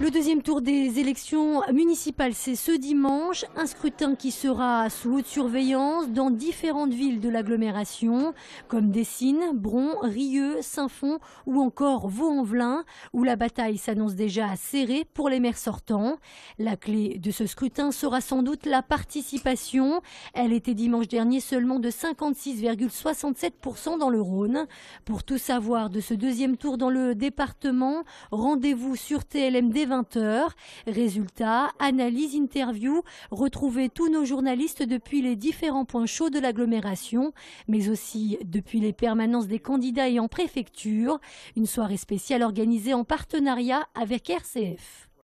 Le deuxième tour des élections municipales, c'est ce dimanche. Un scrutin qui sera sous haute surveillance dans différentes villes de l'agglomération, comme Dessines, Bron, Rieux, Saint-Fond ou encore Vaux-en-Velin, où la bataille s'annonce déjà serrée pour les maires sortants. La clé de ce scrutin sera sans doute la participation. Elle était dimanche dernier seulement de 56,67% dans le Rhône. Pour tout savoir de ce deuxième tour dans le département, rendez-vous sur TLMD 20h. Résultats, analyse, interview, retrouvez tous nos journalistes depuis les différents points chauds de l'agglomération, mais aussi depuis les permanences des candidats et en préfecture. Une soirée spéciale organisée en partenariat avec RCF.